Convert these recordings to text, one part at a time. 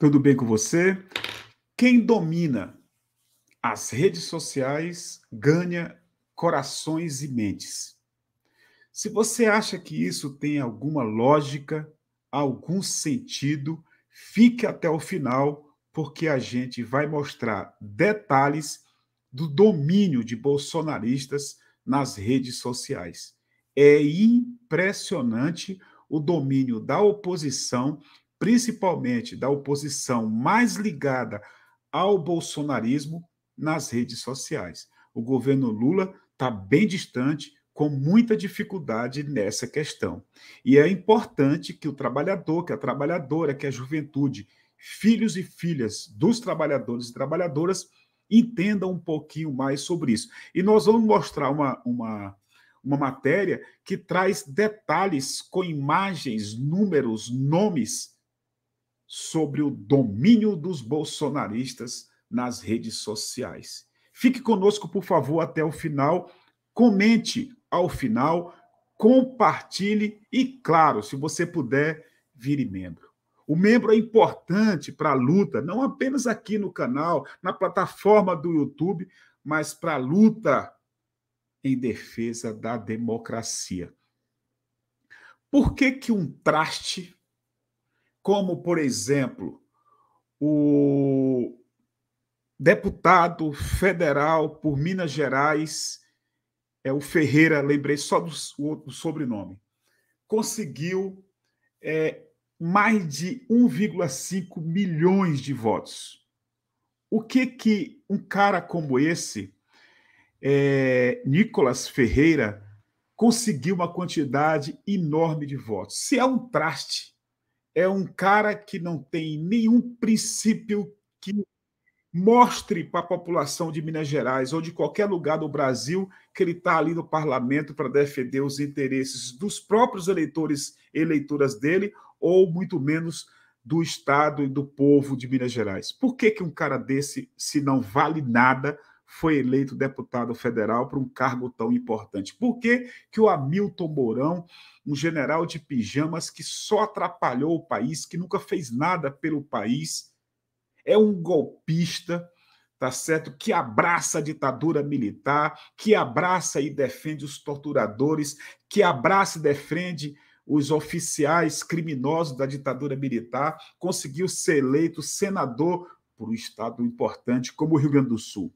Tudo bem com você? Quem domina as redes sociais ganha corações e mentes. Se você acha que isso tem alguma lógica, algum sentido, fique até o final, porque a gente vai mostrar detalhes do domínio de bolsonaristas nas redes sociais. É impressionante o domínio da oposição principalmente da oposição mais ligada ao bolsonarismo, nas redes sociais. O governo Lula está bem distante, com muita dificuldade nessa questão. E é importante que o trabalhador, que a trabalhadora, que a juventude, filhos e filhas dos trabalhadores e trabalhadoras, entendam um pouquinho mais sobre isso. E nós vamos mostrar uma, uma, uma matéria que traz detalhes com imagens, números, nomes sobre o domínio dos bolsonaristas nas redes sociais. Fique conosco, por favor, até o final. Comente ao final, compartilhe e, claro, se você puder, vire membro. O membro é importante para a luta, não apenas aqui no canal, na plataforma do YouTube, mas para a luta em defesa da democracia. Por que, que um traste como, por exemplo, o deputado federal por Minas Gerais, é o Ferreira, lembrei só do, do sobrenome, conseguiu é, mais de 1,5 milhões de votos. O que que um cara como esse, é, Nicolas Ferreira, conseguiu uma quantidade enorme de votos? Se é um traste é um cara que não tem nenhum princípio que mostre para a população de Minas Gerais ou de qualquer lugar do Brasil que ele está ali no parlamento para defender os interesses dos próprios eleitores e eleitoras dele, ou muito menos do Estado e do povo de Minas Gerais. Por que, que um cara desse, se não vale nada, foi eleito deputado federal para um cargo tão importante? Por que, que o Hamilton Mourão, um general de pijamas que só atrapalhou o país, que nunca fez nada pelo país, é um golpista, tá certo? Que abraça a ditadura militar, que abraça e defende os torturadores, que abraça e defende os oficiais criminosos da ditadura militar, conseguiu ser eleito senador por um estado importante como o Rio Grande do Sul.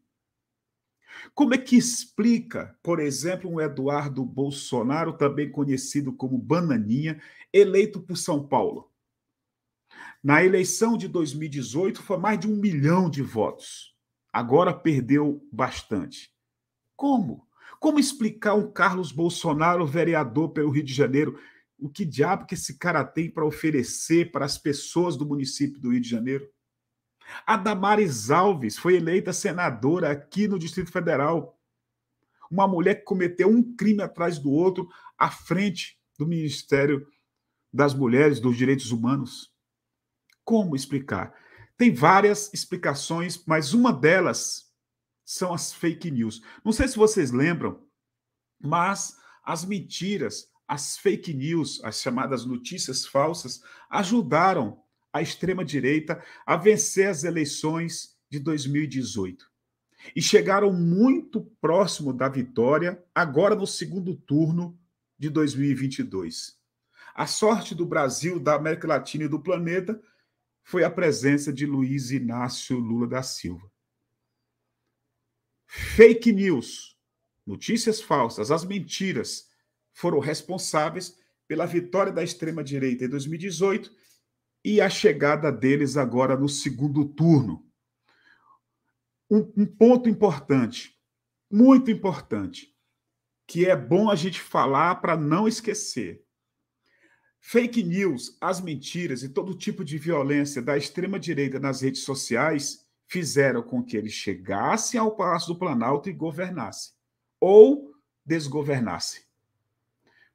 Como é que explica, por exemplo, um Eduardo Bolsonaro, também conhecido como Bananinha, eleito por São Paulo? Na eleição de 2018 foi mais de um milhão de votos. Agora perdeu bastante. Como? Como explicar um Carlos Bolsonaro, vereador pelo Rio de Janeiro, o que diabo que esse cara tem para oferecer para as pessoas do município do Rio de Janeiro? A Damares Alves foi eleita senadora aqui no Distrito Federal. Uma mulher que cometeu um crime atrás do outro à frente do Ministério das Mulheres, dos Direitos Humanos. Como explicar? Tem várias explicações, mas uma delas são as fake news. Não sei se vocês lembram, mas as mentiras, as fake news, as chamadas notícias falsas, ajudaram a extrema-direita a vencer as eleições de 2018. E chegaram muito próximo da vitória, agora no segundo turno de 2022. A sorte do Brasil, da América Latina e do planeta foi a presença de Luiz Inácio Lula da Silva. Fake news, notícias falsas, as mentiras foram responsáveis pela vitória da extrema-direita em 2018 e a chegada deles agora no segundo turno. Um, um ponto importante, muito importante, que é bom a gente falar para não esquecer. Fake news, as mentiras e todo tipo de violência da extrema-direita nas redes sociais fizeram com que eles chegasse ao Palácio do Planalto e governasse, ou desgovernasse.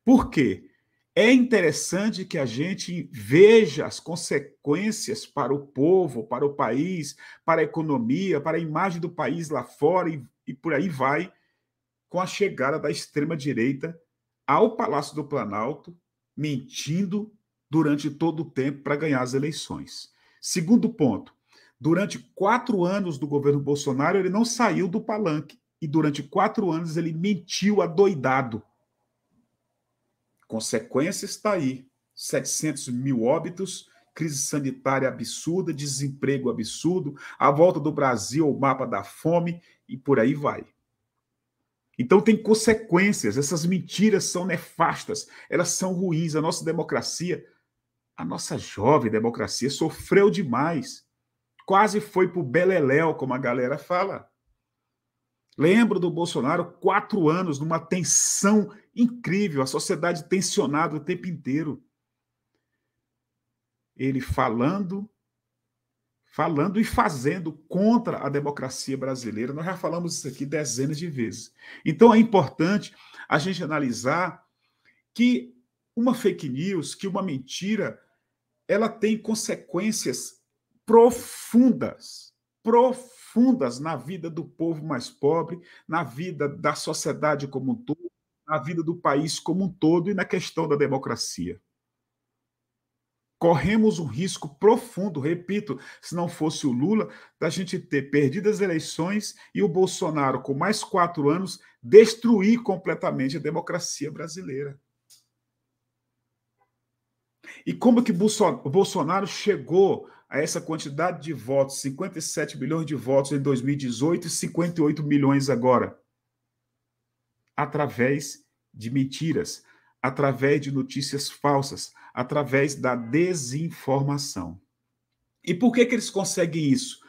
Por quê? É interessante que a gente veja as consequências para o povo, para o país, para a economia, para a imagem do país lá fora e, e por aí vai, com a chegada da extrema-direita ao Palácio do Planalto, mentindo durante todo o tempo para ganhar as eleições. Segundo ponto, durante quatro anos do governo Bolsonaro, ele não saiu do palanque. E durante quatro anos ele mentiu adoidado consequência está aí: 700 mil óbitos, crise sanitária absurda, desemprego absurdo, a volta do Brasil ao mapa da fome e por aí vai. Então tem consequências, essas mentiras são nefastas, elas são ruins. A nossa democracia, a nossa jovem democracia sofreu demais. Quase foi para o beleléu, como a galera fala. Lembro do Bolsonaro quatro anos numa tensão incrível, a sociedade tensionada o tempo inteiro. Ele falando, falando e fazendo contra a democracia brasileira. Nós já falamos isso aqui dezenas de vezes. Então é importante a gente analisar que uma fake news, que uma mentira, ela tem consequências profundas profundas na vida do povo mais pobre, na vida da sociedade como um todo, na vida do país como um todo e na questão da democracia. Corremos um risco profundo, repito, se não fosse o Lula, da gente ter perdido as eleições e o Bolsonaro, com mais quatro anos, destruir completamente a democracia brasileira. E como que o Bolsonaro chegou a essa quantidade de votos, 57 milhões de votos em 2018 e 58 milhões agora, através de mentiras, através de notícias falsas, através da desinformação. E por que, que eles conseguem isso?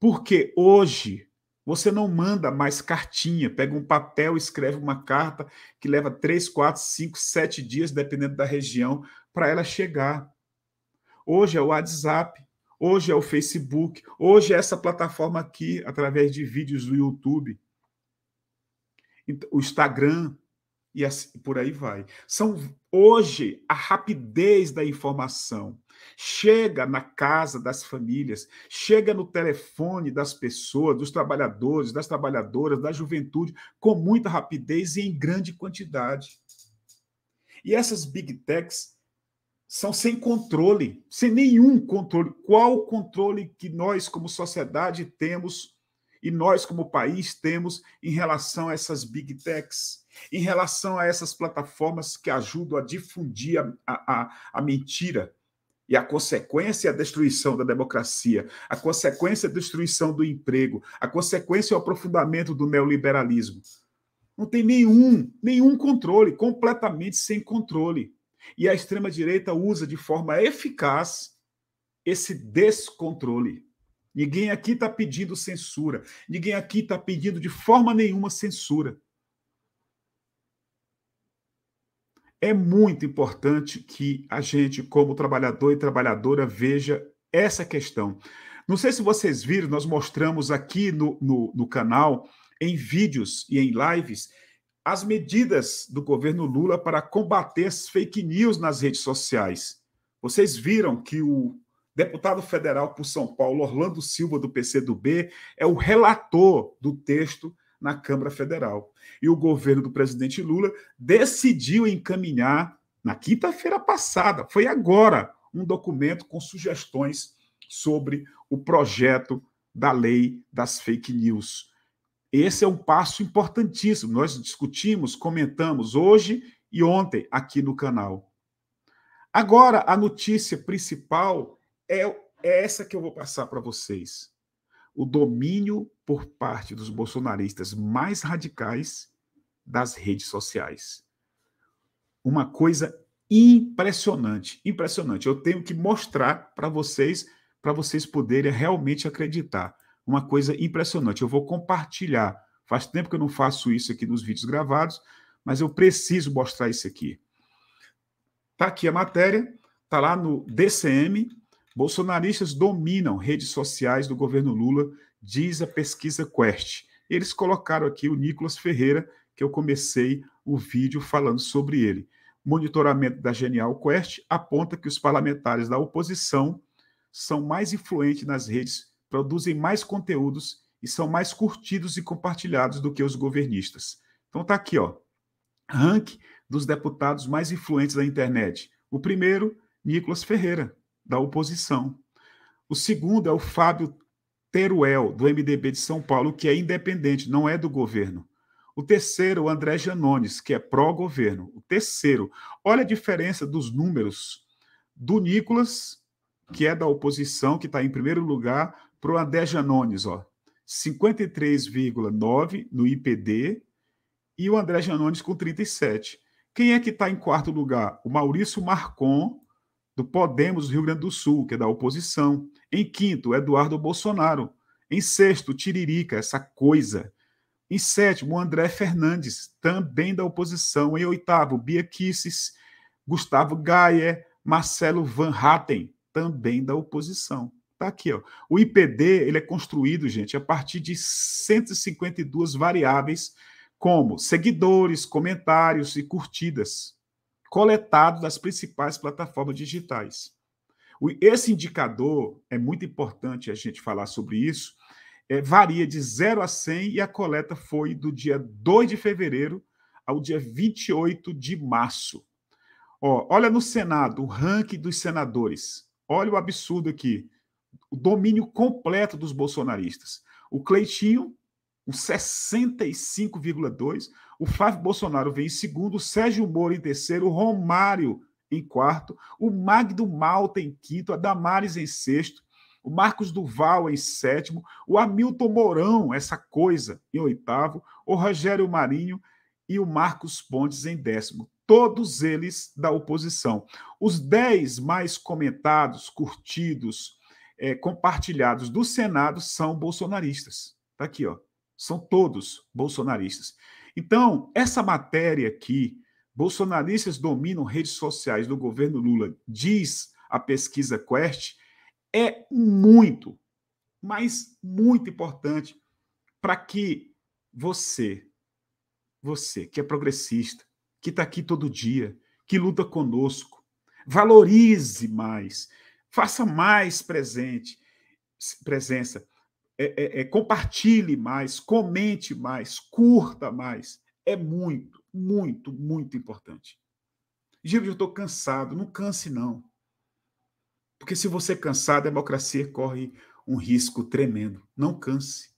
Porque hoje você não manda mais cartinha, pega um papel, escreve uma carta que leva 3, 4, 5, 7 dias, dependendo da região, para ela chegar. Hoje é o WhatsApp, hoje é o Facebook, hoje é essa plataforma aqui, através de vídeos do YouTube, então, o Instagram e assim, por aí vai. São hoje a rapidez da informação. Chega na casa das famílias, chega no telefone das pessoas, dos trabalhadores, das trabalhadoras, da juventude, com muita rapidez e em grande quantidade. E essas big techs são sem controle, sem nenhum controle. Qual controle que nós, como sociedade, temos e nós, como país, temos em relação a essas big techs, em relação a essas plataformas que ajudam a difundir a, a, a mentira? E a consequência é a destruição da democracia, a consequência é a destruição do emprego, a consequência é o aprofundamento do neoliberalismo. Não tem nenhum, nenhum controle, completamente sem controle. E a extrema-direita usa de forma eficaz esse descontrole. Ninguém aqui está pedindo censura. Ninguém aqui está pedindo de forma nenhuma censura. É muito importante que a gente, como trabalhador e trabalhadora, veja essa questão. Não sei se vocês viram, nós mostramos aqui no, no, no canal, em vídeos e em lives, as medidas do governo Lula para combater as fake news nas redes sociais. Vocês viram que o deputado federal por São Paulo, Orlando Silva, do PCdoB, é o relator do texto na Câmara Federal. E o governo do presidente Lula decidiu encaminhar, na quinta-feira passada, foi agora, um documento com sugestões sobre o projeto da lei das fake news esse é um passo importantíssimo. Nós discutimos, comentamos hoje e ontem aqui no canal. Agora, a notícia principal é, é, essa que eu vou passar para vocês. O domínio por parte dos bolsonaristas mais radicais das redes sociais. Uma coisa impressionante, impressionante. Eu tenho que mostrar para vocês, para vocês poderem realmente acreditar uma coisa impressionante. Eu vou compartilhar. Faz tempo que eu não faço isso aqui nos vídeos gravados, mas eu preciso mostrar isso aqui. Está aqui a matéria, está lá no DCM. Bolsonaristas dominam redes sociais do governo Lula, diz a pesquisa Quest. Eles colocaram aqui o Nicolas Ferreira, que eu comecei o vídeo falando sobre ele. Monitoramento da Genial Quest aponta que os parlamentares da oposição são mais influentes nas redes produzem mais conteúdos e são mais curtidos e compartilhados do que os governistas. Então tá aqui, ó. Rank dos deputados mais influentes da internet. O primeiro, Nicolas Ferreira, da oposição. O segundo é o Fábio Teruel, do MDB de São Paulo, que é independente, não é do governo. O terceiro, o André Janones, que é pró-governo. O terceiro. Olha a diferença dos números do Nicolas, que é da oposição, que está em primeiro lugar, para o André Nones, ó, 53,9 no IPD e o André Janones com 37. Quem é que está em quarto lugar? O Maurício Marcon, do Podemos do Rio Grande do Sul, que é da oposição. Em quinto, Eduardo Bolsonaro. Em sexto, Tiririca, essa coisa. Em sétimo, André Fernandes, também da oposição. Em oitavo, Bia Kisses, Gustavo Gaia, Marcelo Van Hatten, também da oposição. Está aqui, ó. O IPD ele é construído, gente, a partir de 152 variáveis, como seguidores, comentários e curtidas, coletado das principais plataformas digitais. Esse indicador é muito importante a gente falar sobre isso. É, varia de 0 a 100 e a coleta foi do dia 2 de fevereiro ao dia 28 de março. Ó, olha no Senado, o ranking dos senadores. Olha o absurdo aqui o domínio completo dos bolsonaristas. O Cleitinho, com 65,2%, o Flávio Bolsonaro vem em segundo, o Sérgio Moro em terceiro, o Romário em quarto, o Magno Malta em quinto, a Damares em sexto, o Marcos Duval em sétimo, o Hamilton Mourão, essa coisa, em oitavo, o Rogério Marinho e o Marcos Pontes em décimo. Todos eles da oposição. Os dez mais comentados, curtidos, é, compartilhados do Senado são bolsonaristas. Está aqui, ó. São todos bolsonaristas. Então, essa matéria aqui, bolsonaristas dominam redes sociais do governo Lula, diz a pesquisa Quest, é muito, mas muito importante para que você, você que é progressista, que está aqui todo dia, que luta conosco, valorize mais, faça mais presente, presença, é, é, é, compartilhe mais, comente mais, curta mais. É muito, muito, muito importante. Gil, eu estou cansado. Não canse, não. Porque se você cansar, a democracia corre um risco tremendo. Não canse.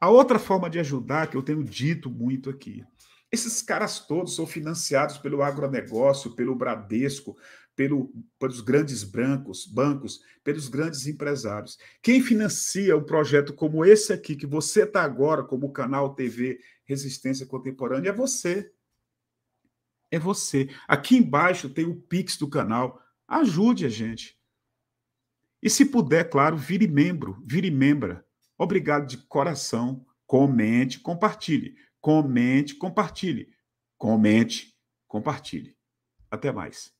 A outra forma de ajudar, que eu tenho dito muito aqui, esses caras todos são financiados pelo agronegócio, pelo Bradesco, pelo, pelos grandes brancos, bancos, pelos grandes empresários. Quem financia um projeto como esse aqui, que você está agora, como canal TV Resistência Contemporânea, é você. É você. Aqui embaixo tem o Pix do canal. Ajude a gente. E se puder, claro, vire membro, vire membra. Obrigado de coração. Comente, compartilhe. Comente, compartilhe. Comente, compartilhe. Até mais.